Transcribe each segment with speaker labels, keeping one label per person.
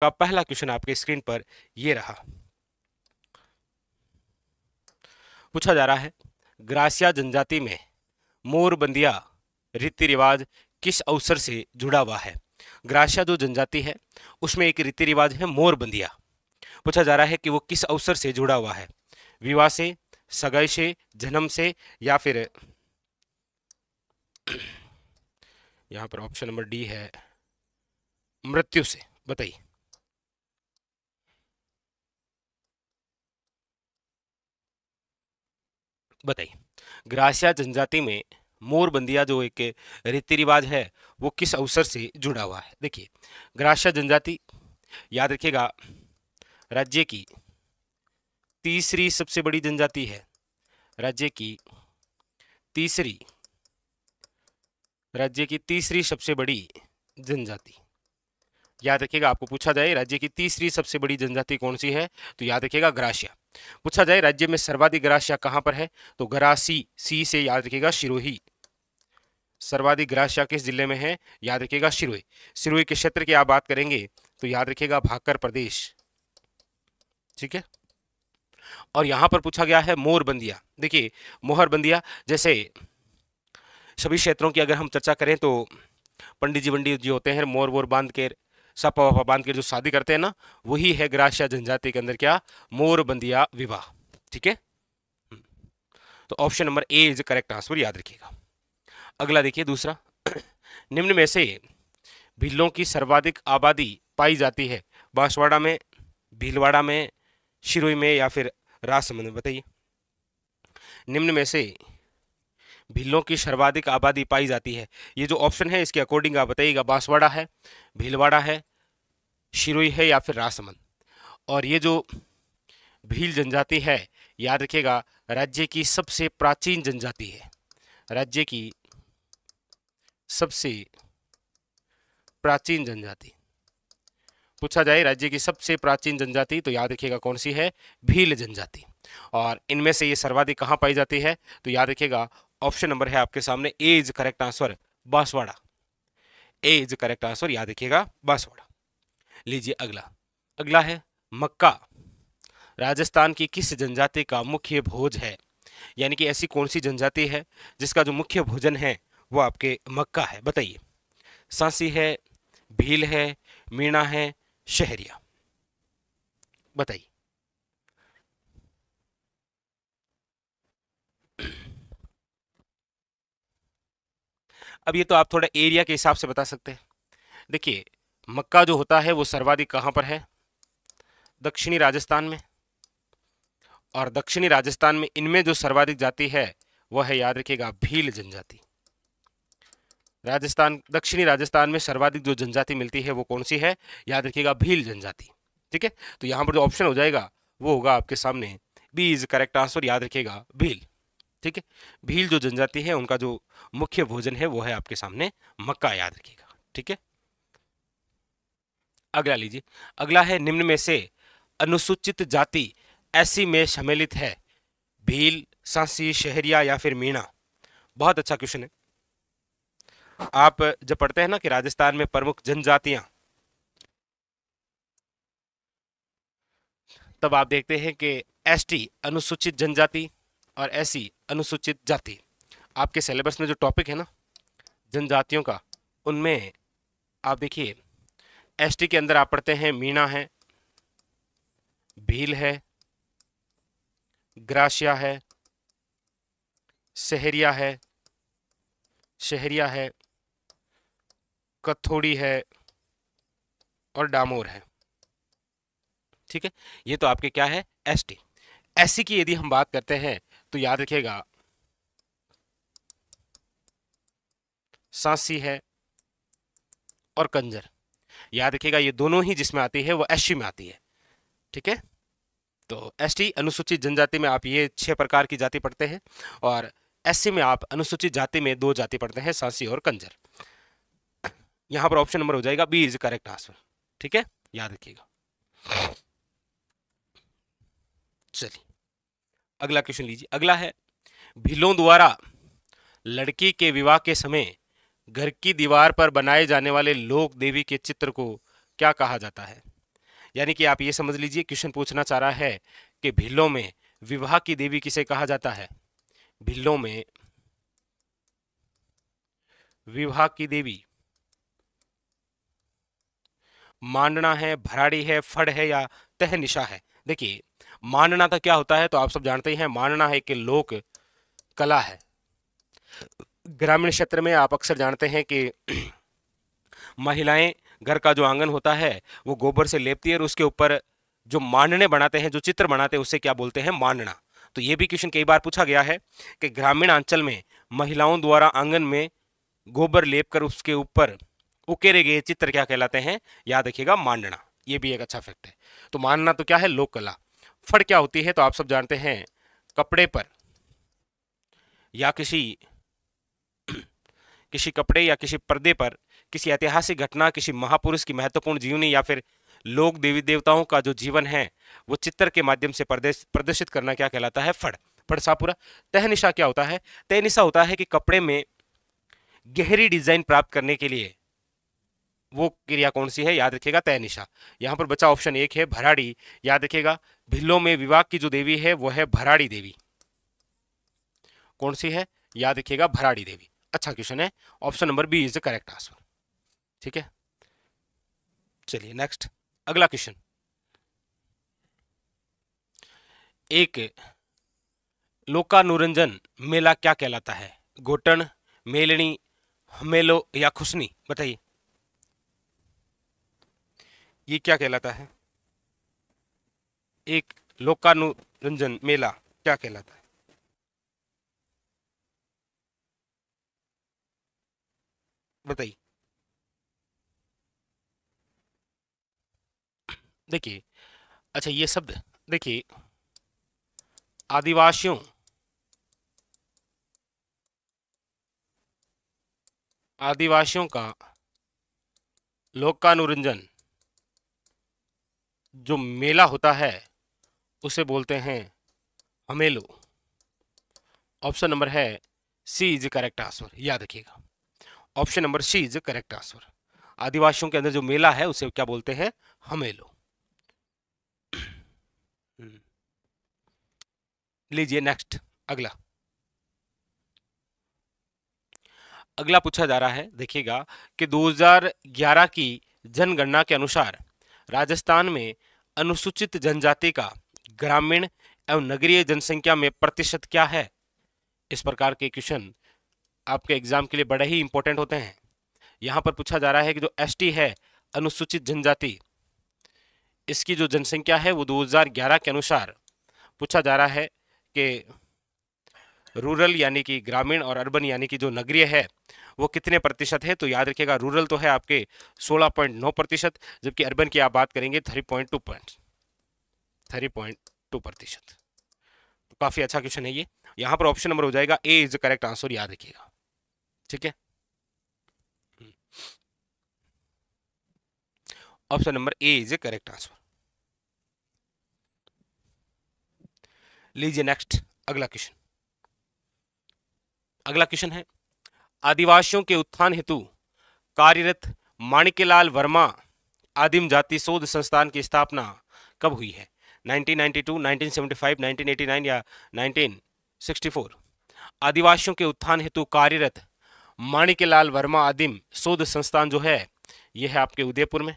Speaker 1: का पहला क्वेश्चन आपके स्क्रीन पर यह रहा पूछा जा रहा है ग्रासिया जनजाति में मोरबंदिया रीति रिवाज किस अवसर से जुड़ा हुआ है ग्रासिया जो जनजाति है उसमें एक रीति रिवाज है मोरबंदिया पूछा जा रहा है कि वो किस अवसर से जुड़ा हुआ है विवाह से सगाई से जन्म से या फिर यहां पर ऑप्शन नंबर डी है मृत्यु से बताइए बताइए ग्रासिया जनजाति में मोरबंदिया जो एक रीति रिवाज है वो किस अवसर से जुड़ा हुआ है देखिए ग्रासिया जनजाति याद रखिएगा राज्य की तीसरी सबसे बड़ी जनजाति है राज्य की तीसरी राज्य की तीसरी सबसे बड़ी जनजाति याद रखिएगा आपको पूछा जाए राज्य की तीसरी सबसे बड़ी जनजाति कौन सी है तो याद रखिएगा ग्रासिया पूछा जाए राज्य में सर्वाधिक ग्रास कहां पर है तो ग्रासी सी से याद रखेगा शिरोही सर्वाधिक ग्रास किस जिले में है याद रखेगा सिरोही सिरोही के क्षेत्र की आप बात करेंगे तो याद रखेगा भाकर प्रदेश ठीक है और यहां पर पूछा गया है मोरबंदिया देखिए मोहरबंदिया जैसे सभी क्षेत्रों की अगर हम चर्चा करें तो पंडित जी बंडी जी होते हैं मोर वोर बांध के सपा वपा बांध के जो शादी करते हैं ना वही है ग्रासिया जनजाति के अंदर क्या मोरबंदिया विवाह ठीक है हम्म। तो option number A is correct answer याद रखिएगा अगला देखिए दूसरा निम्न में से भीलों की सर्वाधिक आबादी पाई जाती है बांसवाड़ा में भीलवाड़ा में शिरोई में या फिर राजसमंद में बताइए निम्न में से भिल्लों की सर्वाधिक आबादी पाई जाती है ये जो ऑप्शन है इसके अकॉर्डिंग आप बताइएगा बांसवाड़ा है भीलवाड़ा है शिरोई है या फिर रासमन और ये जो भील जनजाति है याद रखिएगा राज्य की सबसे प्राचीन जनजाति है राज्य की सबसे प्राचीन जनजाति पूछा जाए राज्य की सबसे प्राचीन जनजाति तो याद रखिएगा कौन सी है भील जनजाति और इनमें से ये सर्वाधिक कहाँ पाई जाती है तो याद रखिएगा ऑप्शन नंबर है आपके सामने A is correct answer Banswara A is correct answer याद रखिएगा बांसवाड़ा लीजिए अगला अगला है मक्का राजस्थान की किस जनजाति का मुख्य भोज है यानी कि ऐसी कौन सी जनजाति है जिसका जो मुख्य भोजन है वो आपके मक्का है बताइए सांसी है भील है मीणा है शहरिया बताइए अब ये तो आप थोड़ा एरिया के हिसाब से बता सकते हैं देखिए मक्का जो होता है वो सर्वाधिक कहाँ पर है दक्षिणी राजस्थान में और दक्षिणी राजस्थान में इनमें जो सर्वाधिक जाति है वह है याद रखिएगा भील जनजाति राजस्थान दक्षिणी राजस्थान में सर्वाधिक जो जनजाति मिलती है वो कौन सी है याद रखिएगा भील जनजाति ठीक है तो यहाँ पर जो ऑप्शन हो जाएगा वो होगा आपके सामने बी इज करेक्ट आंसर याद रखिएगा भील ठीक है भील जो जनजाति है उनका जो मुख्य भोजन है वो है आपके सामने मक्का याद रखिएगा ठीक है अगला लीजिए अगला है निम्न में से अनुसूचित जाति ऐसी में सम्मिलित है भील सांसी शहरिया या फिर मीणा बहुत अच्छा क्वेश्चन है आप जब पढ़ते हैं ना कि राजस्थान में प्रमुख जनजातियां तब आप देखते हैं कि एसटी अनुसूचित जनजाति और ऐसी अनुसूचित जाति आपके सिलेबस में जो टॉपिक है ना जनजातियों का उनमें आप देखिए एसटी के अंदर आप पढ़ते हैं मीणा है भील है ग्रासिया है शहरिया है शहरिया है कथोड़ी है और डामोर है ठीक है ये तो आपके क्या है एसटी एससी की यदि हम बात करते हैं तो याद रखिएगा सांसी है और कंजर याद रखिएगा ये दोनों ही जिसमें आती है वो एस में आती है ठीक है तो एस अनुसूचित जनजाति में आप ये छह प्रकार की जाति पढ़ते हैं और एस में आप अनुसूचित जाति में दो जाति पढ़ते हैं सांसी और कंजर यहां पर ऑप्शन नंबर हो जाएगा बी इज करेक्ट आंसर ठीक है याद रखिएगा चलिए अगला क्वेश्चन लीजिए अगला है भिलों द्वारा लड़की के विवाह के समय घर की दीवार पर बनाए जाने वाले लोक देवी के चित्र को क्या कहा जाता है यानी कि आप ये समझ लीजिए क्वेश्चन पूछना चाह रहा है कि भिल्लों में विवाह की देवी किसे कहा जाता है भिल्लों में विवाह की देवी मांडना है भराड़ी है फड़ है या तहनिशा है देखिए मानना का तो क्या होता है तो आप सब जानते ही हैं मानना है कि लोक कला है ग्रामीण क्षेत्र में आप अक्सर जानते हैं कि महिलाएं घर का जो आंगन होता है वो गोबर से लेपती है और उसके ऊपर जो मानने बनाते हैं जो चित्र बनाते हैं उससे क्या बोलते हैं मानना तो ये भी क्वेश्चन कई बार पूछा गया है कि ग्रामीण अंचल में महिलाओं द्वारा आंगन में गोबर लेपकर उसके ऊपर उकेरे गए चित्र क्या कहलाते हैं याद रखिएगा मांडना ये भी एक अच्छा फैक्ट है तो मानना तो क्या है लोक कला फड़ क्या होती है तो आप सब जानते हैं कपड़े पर या किसी किसी कपड़े या किसी पर्दे पर किसी ऐतिहासिक घटना किसी महापुरुष की महत्वपूर्ण जीवनी या फिर लोग देवी देवताओं का जो जीवन है वो चित्र के माध्यम से प्रदर्शित करना क्या कहलाता है फड़ फड़ सापुरा तहनिशा क्या होता है तहनिशा होता है कि कपड़े में गहरी डिजाइन प्राप्त करने के लिए वो क्रिया कौन सी है याद रखिएगा तयनिशा यहाँ पर बचा ऑप्शन एक है भराड़ी याद रखिएगा भिल्लो में विवाह की जो देवी है वो है भराड़ी देवी कौन सी है याद रखिएगा भराड़ी देवी अच्छा क्वेश्चन है option number B is the correct answer ठीक है चलिए नेक्स्ट अगला क्वेश्चन एक लोकानुरंजन मेला क्या कहलाता है घोटन मेलनी हमेलो या खुशनी बताइए ये क्या कहलाता है एक लोकानुरंजन मेला क्या कहलाता है बताइए देखिए अच्छा ये शब्द देखिए आदिवासियों आदिवासियों का लोकानुरंजन जो मेला होता है उसे बोलते हैं हमेलो ऑप्शन नंबर है सी इज करेक्ट आंसर याद रखिएगा option number C is correct answer आदिवासियों के अंदर जो मेला है उसे क्या बोलते हैं हमेलो लीजिए नेक्स्ट अगला अगला पूछा जा रहा है देखिएगा कि 2011 की जनगणना के अनुसार राजस्थान में अनुसूचित जनजाति का ग्रामीण एवं नगरीय जनसंख्या में प्रतिशत क्या है इस प्रकार के क्वेश्चन आपके एग्जाम के लिए बड़े ही इंपॉर्टेंट होते हैं यहाँ पर पूछा जा रहा है कि जो एस है अनुसूचित जनजाति इसकी जो जनसंख्या है वो 2011 के अनुसार पूछा जा रहा है कि रूरल यानी कि ग्रामीण और अर्बन यानी कि जो नगरीय है वो कितने प्रतिशत है तो याद रखिएगा रूरल तो है आपके 16.9 प्रतिशत जबकि अर्बन की आप बात करेंगे 3.2 पॉइंट टू टू प्रतिशत तो काफ़ी अच्छा क्वेश्चन है ये यहां पर ऑप्शन नंबर हो जाएगा ए इज करेक्ट आंसर याद रखिएगा ठीक है हम्म। Option number A is correct answer लीजिए नेक्स्ट अगला क्वेश्चन अगला क्वेश्चन है आदिवासियों के उत्थान हेतु कार्यरत माणिक्यलाल वर्मा आदिम जाति शोध संस्थान की स्थापना कब हुई है 1992, 1975, 1989 या 1964 आदिवासियों के उत्थान हेतु कार्यरत माणिक्यलाल वर्मा आदिम शोध संस्थान जो है यह है आपके उदयपुर में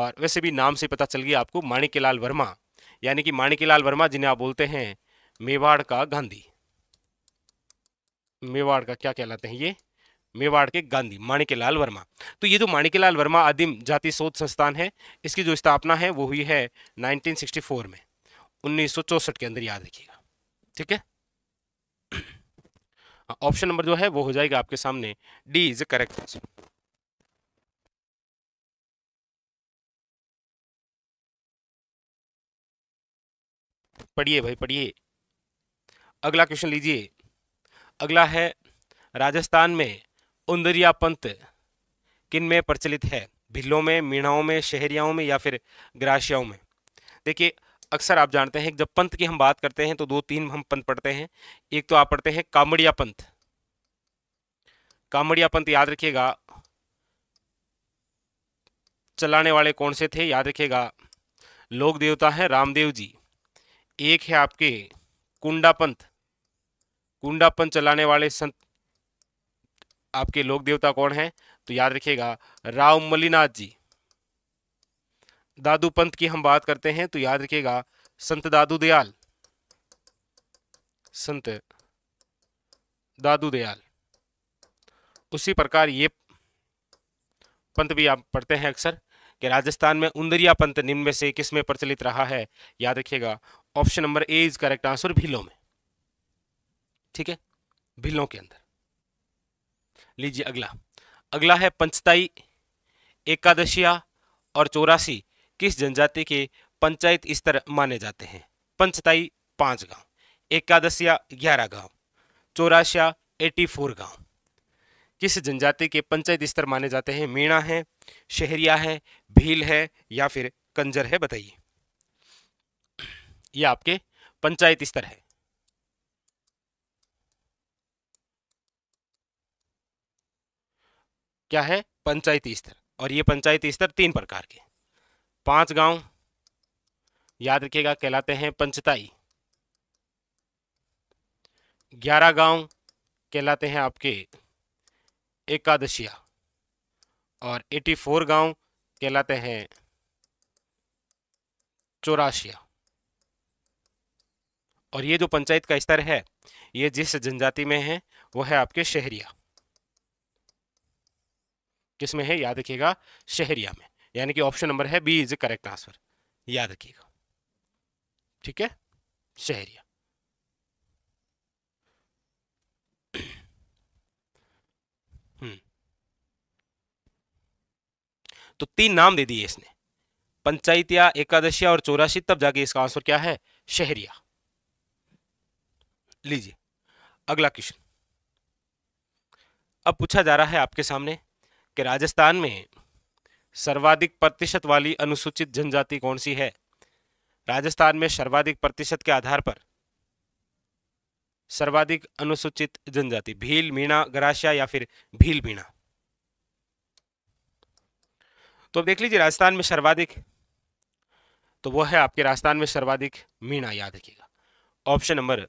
Speaker 1: और वैसे भी नाम से पता चल गया आपको माणिक्यलाल वर्मा यानी कि माणिक्यलाल वर्मा जिन्हें आप बोलते हैं मेवाड़ का गांधी मेवाड़ का क्या कहलाते हैं ये मेवाड़ के गांधी माणिकलाल वर्मा तो ये जो माणिकलाल वर्मा आदिम जाति शोध संस्थान है इसकी जो स्थापना है वो हुई है 1964 में उन्नीस के अंदर याद रखिएगा ठीक है हाँ, ऑप्शन नंबर जो है वो हो जाएगा आपके सामने डी इज करेक्ट आंसर पढ़िए भाई पढ़िए अगला क्वेश्चन लीजिए अगला है राजस्थान में उंदरिया पंत किन में प्रचलित है भिल्लों में मीणाओं में शहरियाओं में या फिर ग्राशियाओं में देखिए अक्सर आप जानते हैं जब पंथ की हम बात करते हैं तो दो तीन हम पंथ पढ़ते हैं एक तो आप पढ़ते हैं कामड़िया पंथ कामड़िया पंथ याद रखिएगा चलाने वाले कौन से थे याद रखिएगा लोक देवता है रामदेव जी एक है आपके कुंडा पंथ कुंडापन चलाने वाले संत आपके लोक देवता कौन हैं तो याद रखिएगा राव मलिनाथ जी दादू पंत की हम बात करते हैं तो याद रखिएगा संत दादू दयाल संत दादू दयाल उसी प्रकार ये पंत भी आप पढ़ते हैं अक्सर कि राजस्थान में उंदरिया पंत निम्न में से किस में प्रचलित रहा है याद रखिएगा option number A is correct answer भीलों में ठीक है भिलों के अंदर लीजिए अगला अगला है पंचताई एकादशिया और चौरासी किस जनजाति के पंचायत स्तर माने जाते हैं पंचताई पांच गांव एकादशिया ग्यारह गांव चौरासिया एटी फोर गाँव किस जनजाति के पंचायत स्तर माने जाते हैं मीणा है शहरिया है भील है या फिर कंजर है बताइए ये आपके पंचायत स्तर है क्या है पंचायती स्तर और ये पंचायती स्तर तीन प्रकार के पांच गांव याद रखिएगा कहलाते हैं पंचताई ग्यारह गांव कहलाते हैं आपके एकादशिया और एटी फोर गांव कहलाते हैं चौराशिया और ये जो पंचायत का स्तर है ये जिस जनजाति में है वो है आपके शहरिया किस में है याद रखिएगा शहरिया में यानी कि ऑप्शन नंबर है B is a correct answer याद रखिएगा ठीक है शहरिया हम्म। तो तीन नाम दे दिए इसने पंचायतिया एकादशिया और चौरासी तब जाके इसका आंसर क्या है शहरिया लीजिए अगला क्वेश्चन अब पूछा जा रहा है आपके सामने कि राजस्थान में सर्वाधिक प्रतिशत वाली अनुसूचित जनजाति कौन सी है राजस्थान में सर्वाधिक प्रतिशत के आधार पर सर्वाधिक अनुसूचित जनजाति भील मीणा गराशिया या फिर भील मीणा तो देख लीजिए राजस्थान में सर्वाधिक तो वो है आपके राजस्थान में सर्वाधिक मीणा याद रखिएगा option number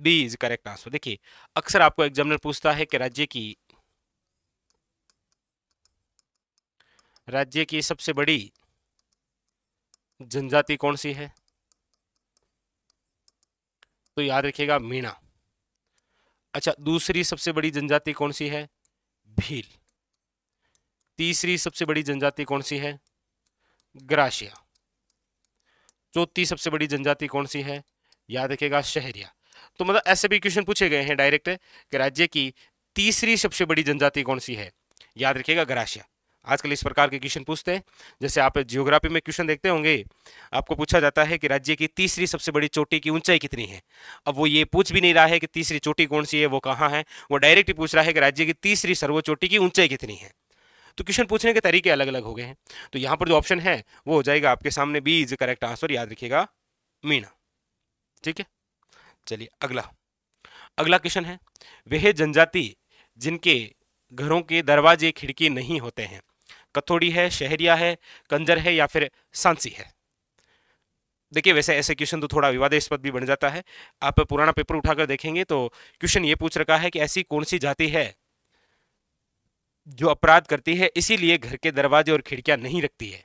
Speaker 1: B is correct answer देखिए अक्सर आपको एग्जामिनर पूछता है कि राज्य की राज्य की सबसे बड़ी जनजाति कौन सी है तो याद रखिएगा मीणा अच्छा दूसरी सबसे बड़ी जनजाति कौन सी है भील तीसरी सबसे बड़ी जनजाति कौन सी है ग्राशिया चौथी सबसे बड़ी जनजाति कौन सी है याद रखेगा शहरिया तो मतलब ऐसे भी क्वेश्चन पूछे गए हैं डायरेक्ट कि राज्य की तीसरी सबसे बड़ी जनजाति कौन सी है याद रखिएगा ग्राशिया आजकल इस प्रकार के क्वेश्चन पूछते हैं जैसे आप जियोग्राफी में क्वेश्चन देखते होंगे आपको पूछा जाता है कि राज्य की तीसरी सबसे बड़ी चोटी की ऊंचाई कितनी है अब वो ये पूछ भी नहीं रहा है कि तीसरी चोटी कौन सी है वो कहाँ है वो डायरेक्ट पूछ रहा है कि राज्य की तीसरी सर्वोच्च चोटी की ऊंचाई कितनी है तो क्वेश्चन पूछने के तरीके अलग अलग हो गए हैं तो यहाँ पर जो ऑप्शन है वो हो जाएगा आपके सामने बी इज करेक्ट आंसर याद रखिएगा मीना ठीक है चलिए अगला अगला क्वेश्चन है वह जनजाति जिनके घरों के दरवाजे खिड़की नहीं होते हैं कथोड़ी है शहरिया है कंजर है या फिर सांसी है देखिए वैसे ऐसे क्वेश्चन तो थोड़ा विवादास्पद भी बन जाता है आप पुराना पेपर उठाकर देखेंगे तो क्वेश्चन ये पूछ रखा है कि ऐसी कौन सी जाति है जो अपराध करती है इसीलिए घर के दरवाजे और खिड़कियां नहीं रखती है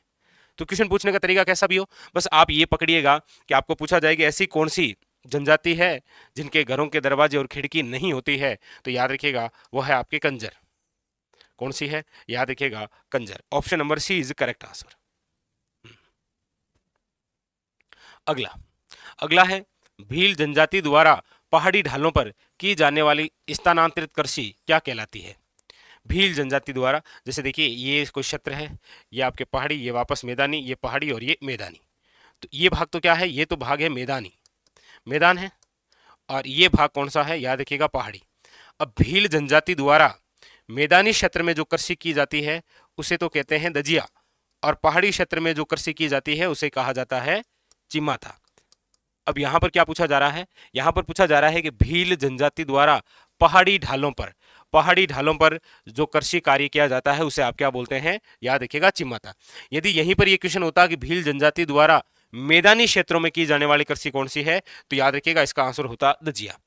Speaker 1: तो क्वेश्चन पूछने का तरीका कैसा भी हो बस आप ये पकड़िएगा कि आपको पूछा जाएगी ऐसी कौन सी जनजाति है जिनके घरों के दरवाजे और खिड़की नहीं होती है तो याद रखिएगा वो है आपके कंजर कौन सी है याद रखिएगा Kanjar option number C is correct answer hmm. अगला अगला है भील जनजाति द्वारा पहाड़ी ढालों पर की जाने वाली स्थानांतरित कृषि क्या कहलाती है भील जनजाति द्वारा जैसे देखिए ये कोई क्षेत्र है ये आपके पहाड़ी ये वापस मैदानी ये पहाड़ी और ये मैदानी तो ये भाग तो क्या है ये तो भाग है मैदानी मैदान है और ये भाग कौन सा है याद रखिएगा पहाड़ी अब भील जनजाति द्वारा मैदानी क्षेत्र में जो कृषि की जाती है उसे तो कहते हैं दजिया और पहाड़ी क्षेत्र में जो कृषि की जाती है उसे कहा जाता है चिमाथा अब यहां पर क्या पूछा जा रहा है यहां पर पूछा जा रहा है कि भील जनजाति द्वारा पहाड़ी ढालों पर पहाड़ी ढालों पर जो कृषि कार्य किया जाता है उसे आप क्या बोलते हैं याद रखिएगा चिमाता यदि यहीं पर यह क्वेश्चन होता कि भील जनजाति द्वारा मैदानी क्षेत्रों में की जाने वाली कृषि कौन सी है तो याद रखिएगा इसका आंसर होता दजिया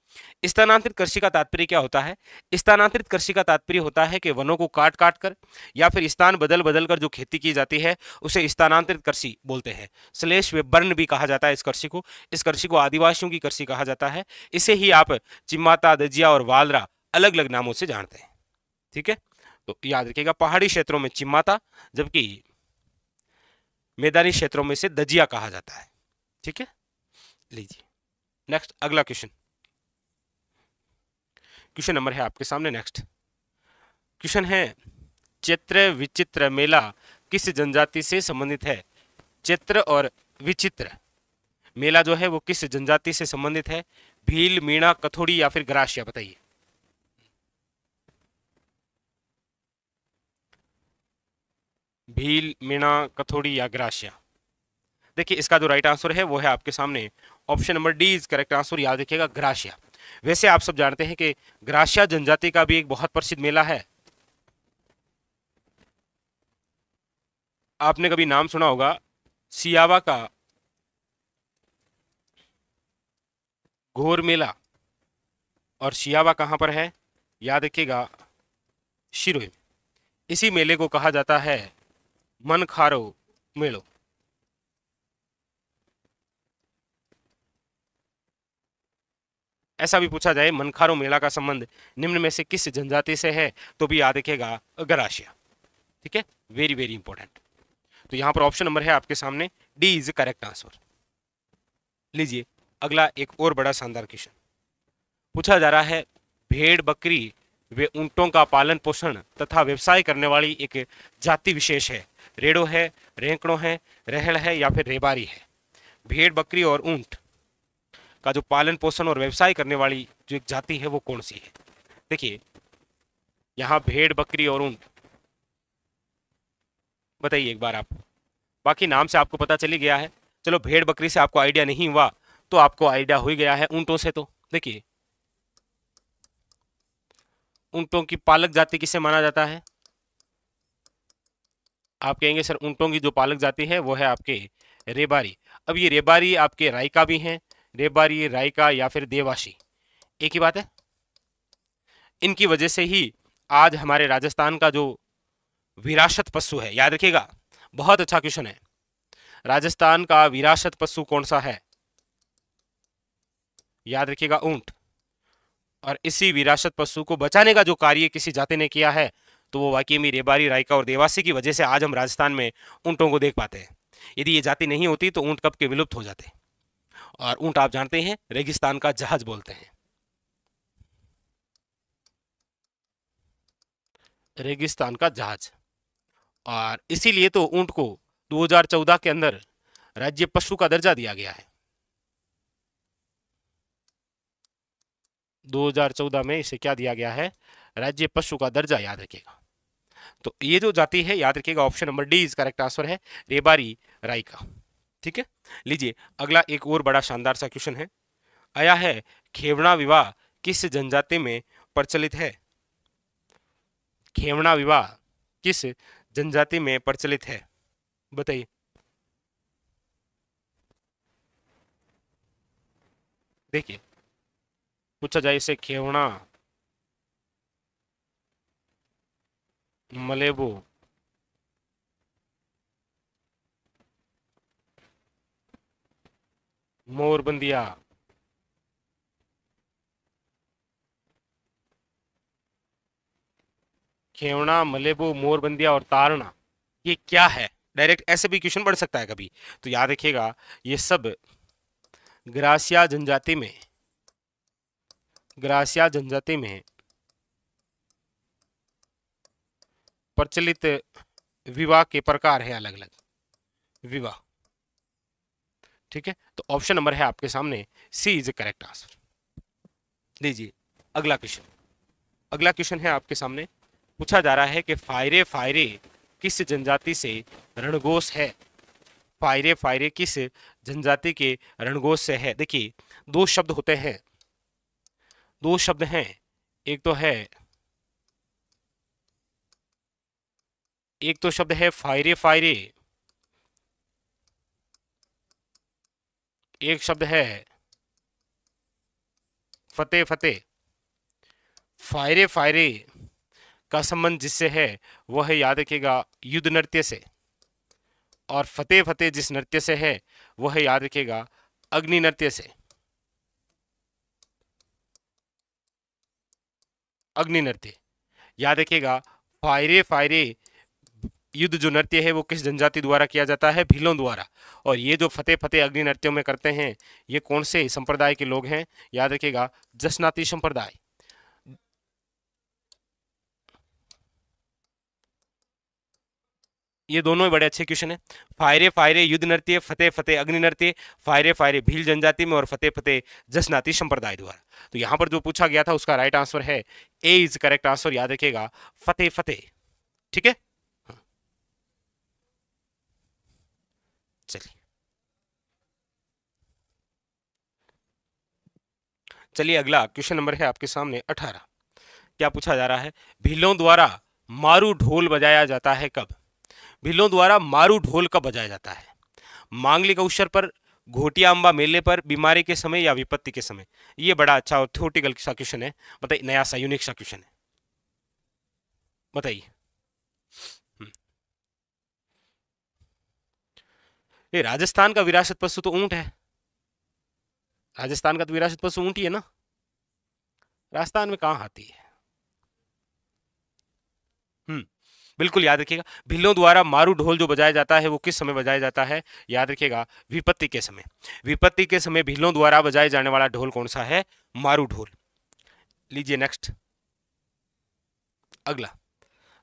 Speaker 1: स्थानांतरित कृषि का तात्पर्य क्या होता है स्थानांतरित कृषि का तात्पर्य होता है कि वनों को काट काट कर या फिर स्थान बदल बदल कर जो खेती की जाती है उसे स्थानांतरित कृषि बोलते हैं श्लेष वर्ण भी कहा जाता है इस कृषि को इस कृषि को आदिवासियों की कृषि कहा जाता है इसे ही आप चिम्माता दजिया और वालरा अलग अलग नामों से जानते हैं ठीक है तो याद रखिएगा पहाड़ी क्षेत्रों में चिम्माता जबकि मैदानी क्षेत्रों में से दजिया कहा जाता है ठीक है लीजिए नेक्स्ट अगला क्वेश्चन क्वेश्चन नंबर है आपके सामने नेक्स्ट क्वेश्चन है चित्र विचित्र मेला किस जनजाति से संबंधित है चित्र और विचित्र मेला जो है वो किस जनजाति से संबंधित है भील मीणा कथोड़ी या फिर ग्रासिया बताइए भील मीणा कथोड़ी या ग्रासिया देखिए इसका जो राइट आंसर है वो है आपके सामने option number D is correct answer याद रखिएगा ग्रासिया वैसे आप सब जानते हैं कि ग्रासिया जनजाति का भी एक बहुत प्रसिद्ध मेला है आपने कभी नाम सुना होगा सियावा का घोर मेला और सियावा कहां पर है याद रखिएगा शिरोई इसी मेले को कहा जाता है मन खारो मेलो ऐसा भी पूछा जाए मनखारो मेला का संबंध निम्न में से किस जनजाति से है तो भी याद रखेगा गराशिया ठीक है वेरी वेरी इंपॉर्टेंट तो यहां पर ऑप्शन नंबर है आपके सामने डी इज करेक्ट आंसर लीजिए अगला एक और बड़ा शानदार क्वेश्चन पूछा जा रहा है भेड़ बकरी वे ऊंटों का पालन पोषण तथा व्यवसाय करने वाली एक जाति विशेष है रेड़ो है रेंकड़ो है रहड़ है या फिर रेबारी है भेड़ बकरी और ऊंट का जो पालन पोषण और व्यवसाय करने वाली जो एक जाति है वो कौन सी है देखिए यहाँ भेड़ बकरी और ऊंट बताइए एक बार आप बाकी नाम से आपको पता चली गया है चलो भेड़ बकरी से आपको आइडिया नहीं हुआ तो आपको आइडिया हो ही गया है ऊँटों से तो देखिए ऊँटों की पालक जाति किसे माना जाता है आप कहेंगे सर ऊंटों की जो पालक जाति है वो है आपके रेबारी अब ये रेबारी आपके रायका भी हैं रेबारी रायका या फिर देवाशी एक ही बात है इनकी वजह से ही आज हमारे राजस्थान का जो विरासत पशु है याद रखिएगा बहुत अच्छा क्वेश्चन है राजस्थान का विरासत पशु कौन सा है याद रखिएगा ऊंट और इसी विरासत पशु को बचाने का जो कार्य किसी जाति ने किया है तो वो वाकई में रेबारी रायका और देवासी की वजह से आज हम राजस्थान में ऊंटों को देख पाते हैं यदि ये जाति नहीं होती तो ऊंट कब के विलुप्त हो जाते हैं और ऊंट आप जानते हैं रेगिस्तान का जहाज बोलते हैं रेगिस्तान का जहाज और इसीलिए तो ऊंट को 2014 के अंदर राज्य पशु का दर्जा दिया गया है 2014 में इसे क्या दिया गया है राज्य पशु का दर्जा याद रखेगा तो ये जो जाति है याद रखिएगा option number D is correct answer है रेबारी राई का ठीक है लीजिए अगला एक और बड़ा शानदार सा क्वेश्चन है आया है खेवना विवाह किस जनजाति में प्रचलित है खेवना विवाह किस जनजाति में प्रचलित है बताइए देखिए पूछा जाए इसे खेवना मलेबो मोरबंदिया खेवना मलेबू मोरबंदिया और तारना ये क्या है डायरेक्ट ऐसे भी क्वेश्चन बढ़ सकता है कभी तो याद रखिएगा ये सब ग्रासिया जनजाति में ग्रासिया जनजाति में प्रचलित विवाह के प्रकार है अलग अलग विवाह ठीक है तो ऑप्शन नंबर है आपके सामने C is a correct answer लीजिए अगला क्वेश्चन अगला क्वेश्चन है आपके सामने पूछा जा रहा है कि फायरे फायरे किस जनजाति से रणगोश है फायरे फायरे किस जनजाति के रणगोश से है देखिए दो शब्द होते हैं दो शब्द हैं एक तो है एक तो शब्द है फायरे फायरे एक शब्द है फतेह फतेह फायरे फायरे का संबंध जिससे है वह याद रखेगा युद्ध नृत्य से और फतेह फतेह जिस नृत्य से है वह याद रखेगा अग्नि नृत्य से अग्नि नृत्य याद रखेगा फायरे फायरे युद्ध जो नृत्य है वो किस जनजाति द्वारा किया जाता है भीलों द्वारा और ये जो फतेह फतेह अग्नि नृत्यों में करते हैं ये कौन से संप्रदाय के लोग हैं याद रखिएगा जसनाती संप्रदाय ये दोनों ही बड़े अच्छे क्वेश्चन है फायरे फायरे युद्ध नृत्य फतेह फतेह अग्नि नृत्य फायरे फायरे भील जनजाति में और फतेह फतेह जसनाती संप्रदाय द्वारा तो यहां पर जो पूछा गया था उसका राइट आंसर है ए इज करेक्ट आंसर याद रखेगा फतेह फतेह ठीक है चलिए अगला क्वेश्चन नंबर है आपके सामने अठारह क्या पूछा जा रहा है भीलों द्वारा मारू ढोल बजाया जाता है कब भीलों द्वारा मारू ढोल कब बजाया जाता है मांगलिक अवसर पर घोटिया अंबा मेले पर बीमारी के समय या विपत्ति के समय यह बड़ा अच्छा और थोटिकल सा क्वेश्चन है बताइए नया सा यूनिक सा क्वेश्चन है बताइए ये हम्म। राजस्थान का विरासत पशु तो ऊंट है राजस्थान का तो विरासत पशु ऊँट ही है ना राजस्थान में कहाँ हाथी है हम्म बिल्कुल याद रखिएगा भिल्लों द्वारा मारू ढोल जो बजाया जाता है वो किस समय बजाया जाता है याद रखिएगा विपत्ति के समय विपत्ति के समय भिल्लों द्वारा बजाए जाने वाला ढोल कौन सा है मारू ढोल लीजिए नेक्स्ट अगला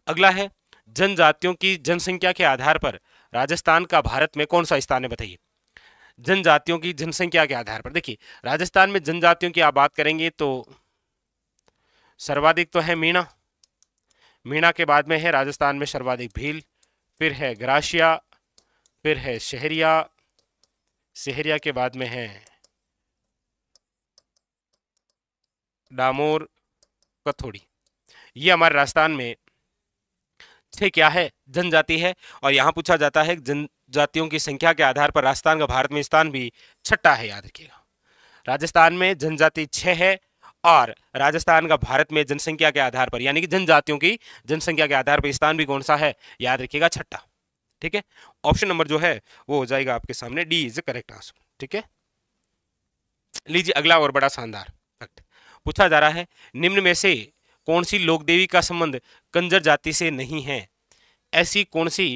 Speaker 1: अगला है जनजातियों की जनसंख्या के आधार पर राजस्थान का भारत में कौन सा स्थान है बताइए जनजातियों की जनसंख्या के आधार पर देखिए राजस्थान में जनजातियों की आप बात करेंगे तो सर्वाधिक तो है मीणा मीणा के बाद में है राजस्थान में सर्वाधिक भील फिर है ग्राशिया फिर है शहरिया शहरिया के बाद में है डामोर कथोड़ी ये हमारे राजस्थान में थे क्या है जनजाति है और यहाँ पूछा जाता है जन जातियों की संख्या के आधार पर राजस्थान का भारत में स्थान भी छठा है याद रखिएगा राजस्थान में जनजाति छः है और राजस्थान का भारत में जनसंख्या के आधार पर यानी कि जनजातियों की जनसंख्या के आधार पर स्थान भी कौन सा है याद रखिएगा छठा ठीक है ऑप्शन नंबर जो है वो हो जाएगा आपके सामने डी इज करेक्ट आंसर ठीक है लीजिए अगला और बड़ा शानदार पूछा जा रहा है निम्न में से कौन सी लोकदेवी का संबंध कंजर जाति से नहीं है ऐसी कौन सी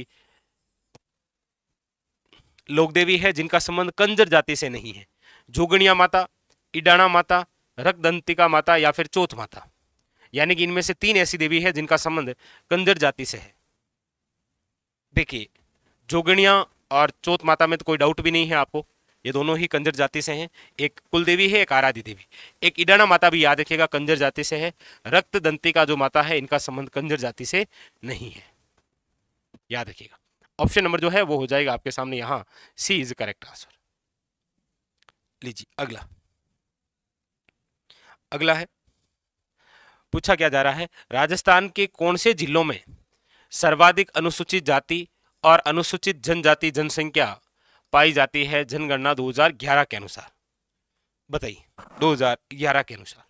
Speaker 1: देवी है जिनका संबंध कंजर जाति से नहीं है जोगणिया माता इडाना माता रक्तदंतिका माता या फिर चौथ माता यानी कि इनमें से तीन ऐसी देवी है जिनका संबंध कंजर जाति से है देखिए जोगणिया और चौथ माता में तो कोई डाउट भी नहीं है आपको ये दोनों ही कंजर जाति से हैं एक कुल देवी है एक आराधी देवी एक इडाना माता भी याद रखिएगा कंजर जाति से है रक्त दंती का जो माता है इनका संबंध कंजर जाति से नहीं है याद रखिएगा ऑप्शन नंबर जो है वो हो जाएगा आपके सामने यहां सी इज करेक्ट आंसर लीजिए अगला अगला है पूछा क्या जा रहा है राजस्थान के कौन से जिलों में सर्वाधिक अनुसूचित जाति और अनुसूचित जनजाति जनसंख्या पाई जाती है जनगणना 2011 के अनुसार बताइए 2011 के अनुसार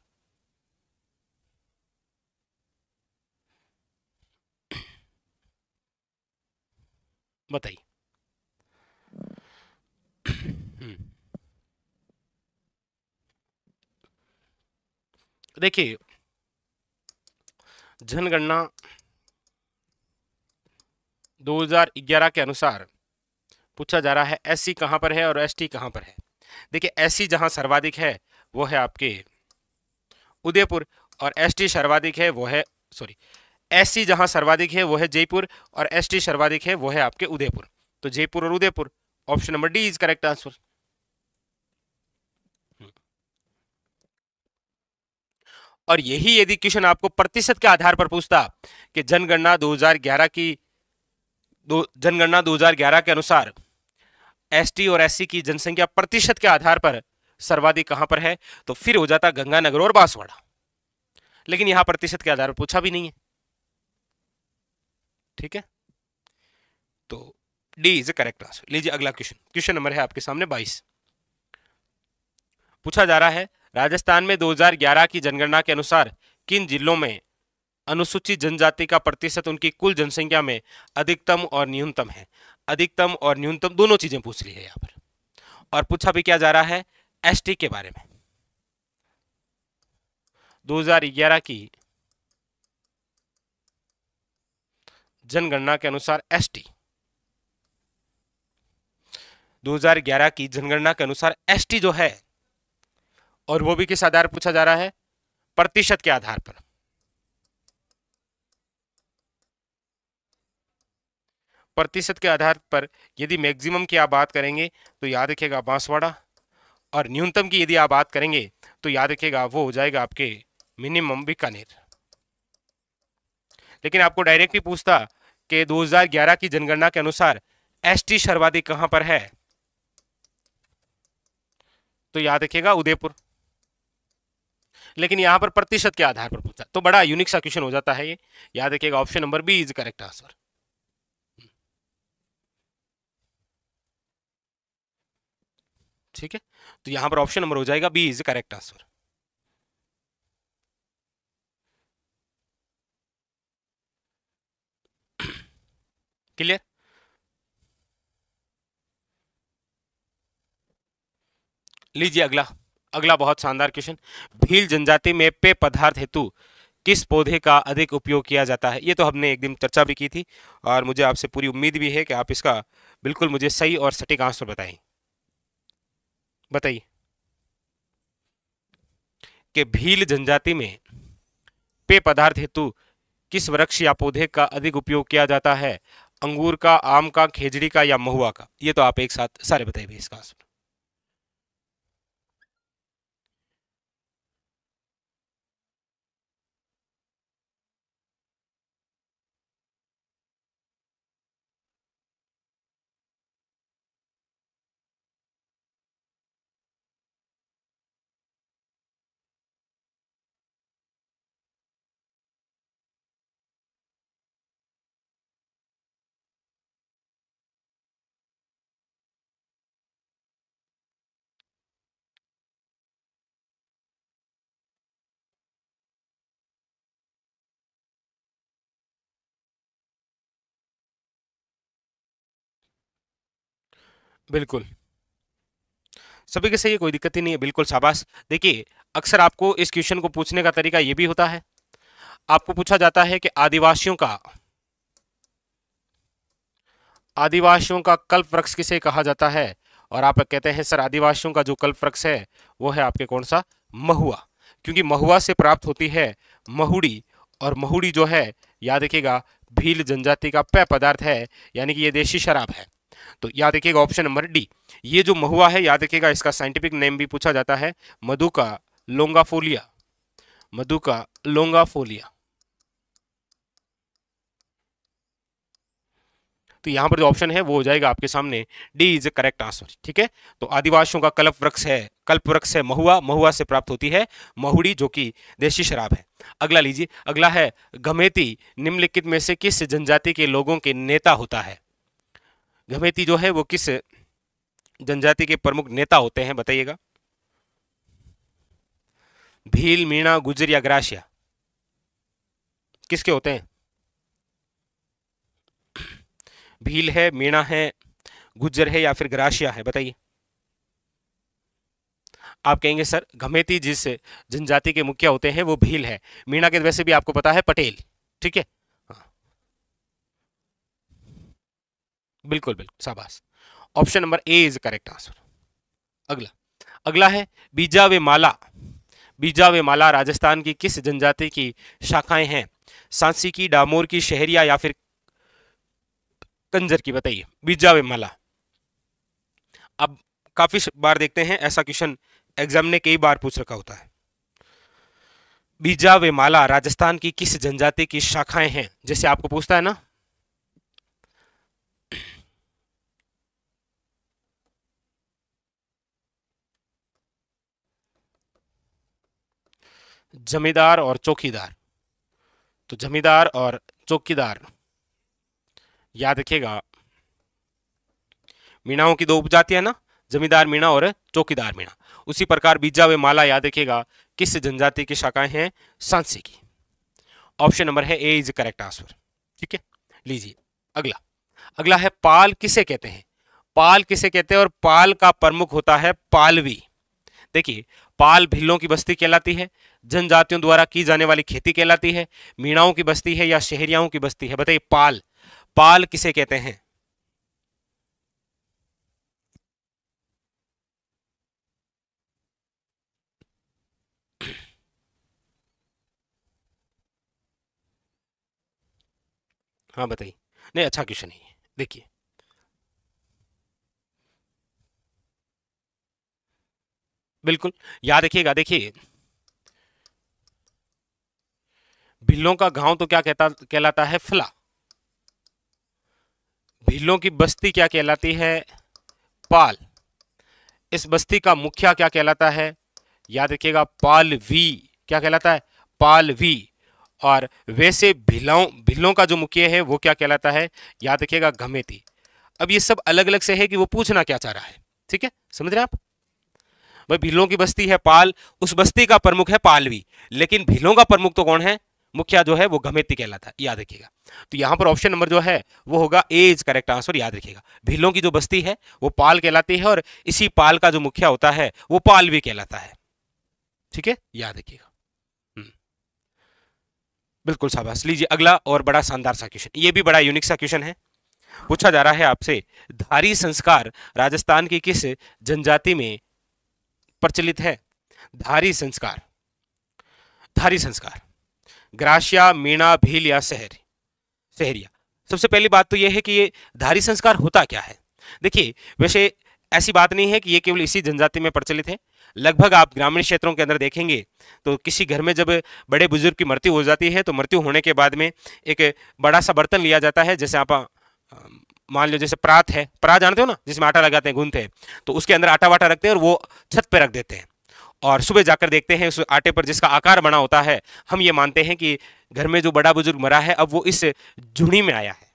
Speaker 1: बताइए हम्म। देखिए जनगणना 2011 के अनुसार पूछा जा रहा है एस सी कहाँ पर है और एस टी कहाँ पर है देखिए एस सी जहाँ सर्वाधिक है वो है आपके उदयपुर और एस टी सर्वाधिक है वो है सॉरी एससी जहां सर्वाधिक है वो है जयपुर और एसटी सर्वाधिक है वो है आपके उदयपुर तो जयपुर और Udaipur option number D is correct answer और यही यदि क्वेश्चन आपको प्रतिशत के आधार पर पूछता कि जनगणना 2011 की दो जनगणना 2011 के अनुसार एसटी और एससी की जनसंख्या प्रतिशत के आधार पर सर्वाधिक कहां पर है तो फिर हो जाता गंगानगर और बांसवाड़ा लेकिन यहां प्रतिशत के आधार पर पूछा भी नहीं है ठीक है तो D is a correct answer लीजिए अगला क्वेश्चन क्वेश्चन नंबर है आपके सामने बाईस पूछा जा रहा है राजस्थान में 2011 की जनगणना के अनुसार किन जिलों में अनुसूचित जनजाति का प्रतिशत उनकी कुल जनसंख्या में अधिकतम और न्यूनतम है अधिकतम और न्यूनतम दोनों चीजें पूछ ली है यहाँ पर और पूछा भी क्या जा रहा है एसटी के बारे में 2011 की जनगणना के अनुसार एसटी 2011 की जनगणना के अनुसार एसटी जो है और वो भी किस आधार पर पूछा जा रहा है प्रतिशत के आधार पर प्रतिशत के आधार पर यदि मैक्सिमम की आप बात करेंगे तो याद रखिएगा बांसवाड़ा और न्यूनतम की यदि आप बात करेंगे तो याद रखिएगा वो हो जाएगा आपके मिनिमम बीकानेर लेकिन आपको डायरेक्ट भी पूछता के 2011 की जनगणना के अनुसार एसटी सर्वाधिक कहां पर है तो याद रखिएगा उदयपुर लेकिन यहां पर प्रतिशत के आधार पर पूछा तो बड़ा यूनिक सा क्वेश्चन हो जाता है ये याद रखिएगा option number B is correct answer ठीक है तो यहां पर ऑप्शन नंबर हो जाएगा B is correct answer clear लीजिए अगला अगला बहुत शानदार क्वेश्चन भील जनजाति में पेय पदार्थ हेतु किस पौधे का अधिक उपयोग किया जाता है ये तो हमने एक दिन चर्चा भी की थी और मुझे आपसे पूरी उम्मीद भी है कि आप इसका बिल्कुल मुझे सही और सटीक आंसर बताएं बताइए कि भील जनजाति में पेय पदार्थ हेतु किस वृक्ष या पौधे का अधिक उपयोग किया जाता है अंगूर का आम का खेजड़ी का या महुआ का ये तो आप एक साथ सारे बताइए इसका आंसर बिल्कुल सभी के सही है कोई दिक्कत ही नहीं है बिल्कुल शाबाश देखिए अक्सर आपको इस क्वेश्चन को पूछने का तरीका यह भी होता है आपको पूछा जाता है कि आदिवासियों का आदिवासियों का कल्प वृक्ष किसे कहा जाता है और आप कहते हैं सर आदिवासियों का जो कल्प वृक्ष है वो है आपके कौन सा महुआ क्योंकि महुआ से प्राप्त होती है महुड़ी और महुड़ी जो है याद रखिएगा भील जनजाति का पेय पदार्थ है यानी कि ये देशी शराब है तो याद रखिएगा ऑप्शन नंबर डी ये जो महुआ है याद रखिएगा इसका साइंटिफिक नेम भी पूछा जाता है मधुका लोंगाफोलिया मधुका लोंगाफोलिया तो यहां पर जो ऑप्शन है वो हो जाएगा आपके सामने डी इज करेक्ट आंसर ठीक है तो आदिवासियों का कल्प वृक्ष है कल्प वृक्ष है महुआ महुआ से प्राप्त होती है महुड़ी जो कि देशी शराब है अगला लीजिए अगला है घमेती निम्नलिखित में से किस जनजाति के लोगों के नेता होता है घमेती जो है वो किस जनजाति के प्रमुख नेता होते हैं बताइएगा भील मीणा गुजर या ग्रासिया किसके होते हैं भील है मीणा है गुजर है या फिर ग्रासिया है बताइए आप कहेंगे सर घमेती जिस जनजाति के मुखिया होते हैं वो भील है मीणा के वैसे भी आपको पता है पटेल ठीक है बिल्कुल बिल्कुल शाबाश option number A is correct answer अगला अगला है बीजावे माला बीजावे माला राजस्थान की किस जनजाति की शाखाएं हैं सांसी की डामोर की शहरिया या फिर कंजर की बताइए बीजावे माला अब काफी बार देखते हैं ऐसा क्वेश्चन एग्जाम ने कई बार पूछ रखा होता है बीजावे माला राजस्थान की किस जनजाति की शाखाएं हैं जैसे आपको पूछता है ना जमींदार और चौकीदार तो जमींदार और चौकीदार याद रखिएगा मीणाओं की दो उपजातियां ना जमींदार मीणा और चौकीदार मीणा उसी प्रकार बीजा व माला याद रखिएगा किस जनजाति की शाखाएं हैं सांसी की ऑप्शन नंबर है ए इज करेक्ट आंसर ठीक है लीजिए अगला अगला है पाल किसे कहते हैं पाल किसे कहते हैं और पाल का प्रमुख होता है पालवी देखिए पाल भिल्लों की बस्ती कहलाती है जनजातियों द्वारा की जाने वाली खेती कहलाती है मीणाओं की बस्ती है या शहरियाओं की बस्ती है बताइए पाल पाल किसे कहते हैं हाँ बताइए नहीं अच्छा क्वेश्चन है देखिए बिल्कुल याद रखिएगा देखिए भिल्लों का गांव तो क्या कहता कहलाता है फला भिल्लों की बस्ती क्या कहलाती है पाल इस बस्ती का मुखिया क्या कहलाता है याद रखिएगा पालवी क्या कहलाता है पालवी और वैसे भिलाओं भिल्लों का जो मुखिया है वो क्या कहलाता है याद रखिएगा घमेती अब ये सब अलग अलग से है कि वो पूछना क्या चाह रहा है ठीक है समझ रहे हैं आप भाई भिलों की बस्ती है पाल उस बस्ती का प्रमुख है पालवी लेकिन भिलों का प्रमुख तो कौन है मुखिया जो है वो घमेती कहलाता है याद रखिएगा तो यहाँ पर ऑप्शन नंबर जो है वो होगा ए इज करेक्ट आंसर याद रखिएगा भीलों की जो बस्ती है वो पाल कहलाती है और इसी पाल का जो मुखिया होता है वो पाल भी कहलाता है ठीक है याद रखिएगा हम्म। बिल्कुल शाबाश लीजिए अगला और बड़ा शानदार सा क्वेश्चन ये भी बड़ा यूनिक सा क्वेश्चन है पूछा जा रहा है आपसे धारी संस्कार राजस्थान की किस जनजाति में प्रचलित है धारी संस्कार धारी संस्कार ग्रासिया मीणा भील या शहर शहरिया सबसे पहली बात तो यह है कि ये धारी संस्कार होता क्या है देखिए वैसे ऐसी बात नहीं है कि ये केवल इसी जनजाति में प्रचलित है लगभग आप ग्रामीण क्षेत्रों के अंदर देखेंगे तो किसी घर में जब बड़े बुजुर्ग की मृत्यु हो जाती है तो मृत्यु होने के बाद में एक बड़ा सा बर्तन लिया जाता है जैसे आप मान लो जैसे प्रात है प्रात जानते हो ना जिसमें आटा लगाते हैं गूंथते हैं तो उसके अंदर आटा वाटा रखते हैं और वो छत पर रख देते हैं और सुबह जाकर देखते हैं उस आटे पर जिसका आकार बना होता है हम ये मानते हैं कि घर में जो बड़ा बुजुर्ग मरा है अब वो इस झुड़ी में आया है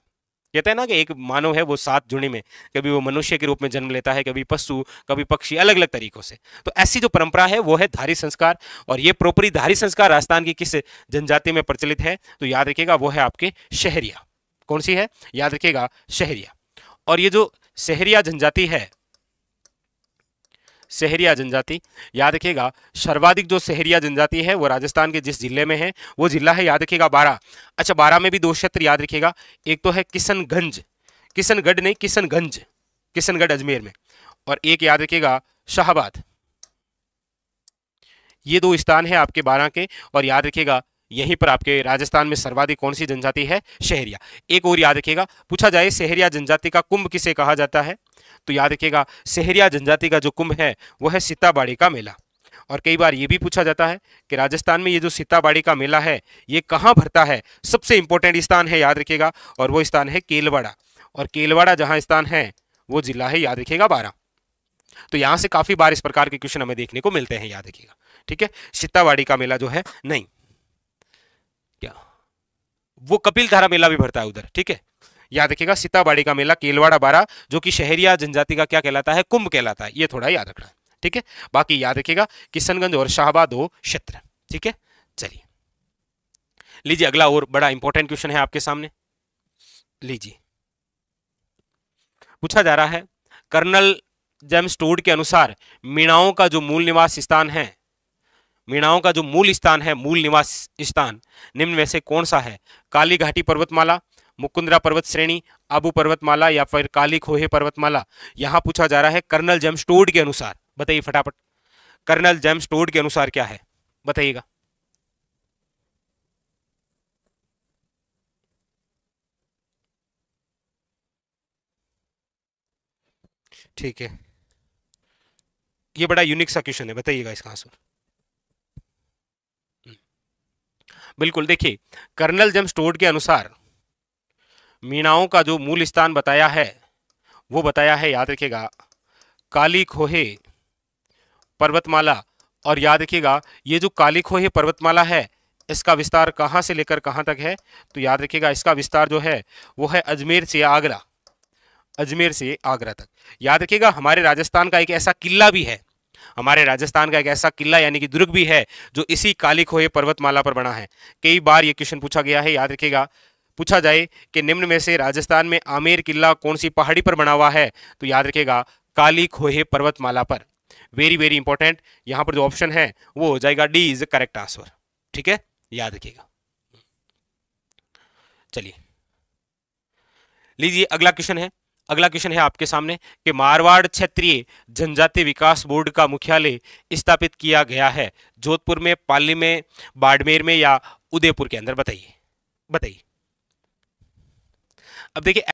Speaker 1: कहते हैं ना कि एक मानव है वो सात झुड़ी में कभी वो मनुष्य के रूप में जन्म लेता है कभी पशु कभी पक्षी अलग अलग तरीकों से तो ऐसी जो परंपरा है वो है धारी संस्कार और ये प्रॉपरी धारी संस्कार राजस्थान की किस जनजाति में प्रचलित है तो याद रखिएगा वो है आपके शहरिया कौन सी है याद रखिएगा शहरिया और ये जो शहरिया जनजाति है शहरिया जनजाति याद रखिएगा सर्वाधिक जो शहरिया जनजाति है वो राजस्थान के जिस जिले में है वो जिला है याद रखिएगा बारह अच्छा बारह में भी दो क्षेत्र याद रखिएगा एक तो है किशनगंज किशनगढ़ नहीं किशनगंज किशनगढ़ अजमेर में और एक याद रखिएगा शाहबाद ये दो स्थान है आपके बारह के और याद रखिएगा यहीं पर आपके राजस्थान में सर्वाधिक कौन सी जनजाति है शहरिया एक और याद रखिएगा पूछा जाए शहरिया जनजाति का कुंभ किसे कहा जाता है तो याद रखिएगा सहरिया जनजाति का जो कुंभ है वह है सीताबाड़ी का मेला और कई बार ये भी पूछा जाता है कि राजस्थान में ये जो सीताबाड़ी का मेला है ये कहाँ भरता है सबसे इंपॉर्टेंट स्थान है याद रखिएगा और वो स्थान है केलवाड़ा और केलवाड़ा जहाँ स्थान है वो जिला है याद रखिएगा बारह तो यहाँ से काफ़ी बार इस प्रकार के क्वेश्चन हमें देखने को मिलते हैं याद रखिएगा ठीक है सीतावाड़ी का मेला जो है नहीं क्या वो कपिल धारा मेला भी भरता है उधर ठीक है याद रखिएगा सीताबाड़ी का मेला केलवाड़ा बारा जो कि शहरिया जनजाति का क्या कहलाता है कुंभ कहलाता है ये थोड़ा याद रखना ठीक है बाकी याद रखिएगा किशनगंज और शाहबाद दो क्षेत्र ठीक है चलिए लीजिए अगला और बड़ा इंपॉर्टेंट क्वेश्चन है आपके सामने लीजिए पूछा जा रहा है कर्नल जेम्स टूड के अनुसार मीणाओं का जो मूल निवास स्थान है मीणाओं का जो मूल स्थान है मूल निवास स्थान निम्न में से कौन सा है काली घाटी पर्वतमाला मुकुंदरा पर्वत श्रेणी आबू पर्वतमाला या फिर काली खोहे पर्वतमाला यहाँ पूछा जा रहा है कर्नल जेम्स टोड के अनुसार बताइए फटाफट कर्नल जेम्स टोड के अनुसार क्या है बताइएगा ठीक है ये बड़ा यूनिक सा क्वेश्चन है बताइएगा इसका आंसर हम्म। बिल्कुल देखिए कर्नल जेम्स टोड के अनुसार मीणाओं का जो मूल स्थान बताया है वो बताया है याद रखिएगा काली खोहे पर्वतमाला और याद रखिएगा ये जो काली खोहे पर्वतमाला है इसका विस्तार कहाँ से लेकर कहाँ तक है तो याद रखिएगा इसका विस्तार जो है वो है अजमेर से आगरा अजमेर से आगरा तक याद रखिएगा हमारे राजस्थान का एक ऐसा किला भी है हमारे राजस्थान का एक ऐसा किला यानी कि दुर्ग भी है जो इसी काली खोहे पर्वतमाला पर बना है कई बार ये क्वेश्चन पूछा गया है याद रखिएगा पूछा जाए कि निम्न में से राजस्थान में आमेर किला कौन सी पहाड़ी पर बना हुआ है तो याद रखेगा काली खोहे पर्वतमाला पर वेरी वेरी इंपॉर्टेंट यहां पर जो ऑप्शन है वो हो जाएगा डी इज करेक्ट आंसर ठीक है याद रखिएगा चलिए लीजिए अगला क्वेश्चन है अगला क्वेश्चन है आपके सामने कि मारवाड़ क्षेत्रीय जनजाति विकास बोर्ड का मुख्यालय स्थापित किया गया है जोधपुर में पाली में बाड़मेर में या उदयपुर के अंदर बताइए बताइए अब देखिए